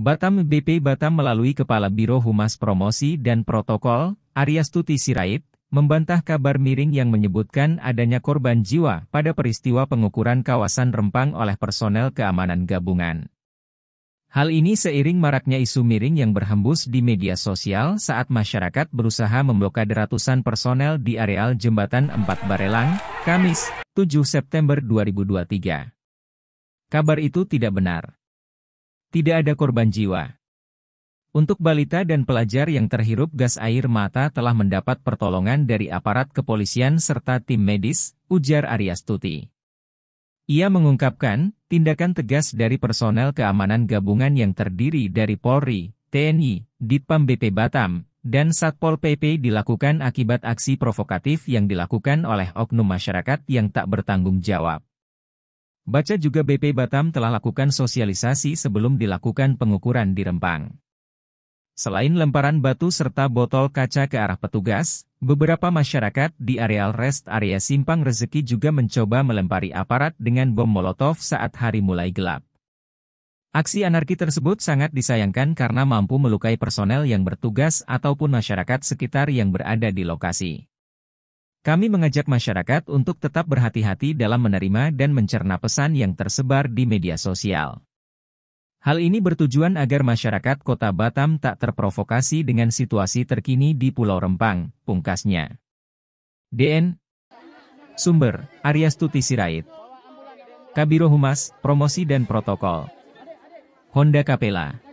Batam BP Batam melalui Kepala Biro Humas Promosi dan Protokol, Arya Stuti Sirait, membantah kabar miring yang menyebutkan adanya korban jiwa pada peristiwa pengukuran kawasan Rempang oleh personel keamanan gabungan. Hal ini seiring maraknya isu miring yang berhembus di media sosial saat masyarakat berusaha memblokade ratusan personel di areal Jembatan 4 Barelang, Kamis, 7 September 2023. Kabar itu tidak benar. Tidak ada korban jiwa. Untuk balita dan pelajar yang terhirup gas air mata telah mendapat pertolongan dari aparat kepolisian serta tim medis, ujar Stuti. Ia mengungkapkan, tindakan tegas dari personel keamanan gabungan yang terdiri dari Polri, TNI, Ditpam BP Batam, dan Satpol PP dilakukan akibat aksi provokatif yang dilakukan oleh oknum masyarakat yang tak bertanggung jawab. Baca juga BP Batam telah lakukan sosialisasi sebelum dilakukan pengukuran di Rempang. Selain lemparan batu serta botol kaca ke arah petugas, beberapa masyarakat di areal rest area Simpang Rezeki juga mencoba melempari aparat dengan bom molotov saat hari mulai gelap. Aksi anarki tersebut sangat disayangkan karena mampu melukai personel yang bertugas ataupun masyarakat sekitar yang berada di lokasi. Kami mengajak masyarakat untuk tetap berhati-hati dalam menerima dan mencerna pesan yang tersebar di media sosial. Hal ini bertujuan agar masyarakat kota Batam tak terprovokasi dengan situasi terkini di Pulau Rempang, pungkasnya. DN Sumber, Arya Stuti Sirait Kabiro Humas, Promosi dan Protokol Honda Capella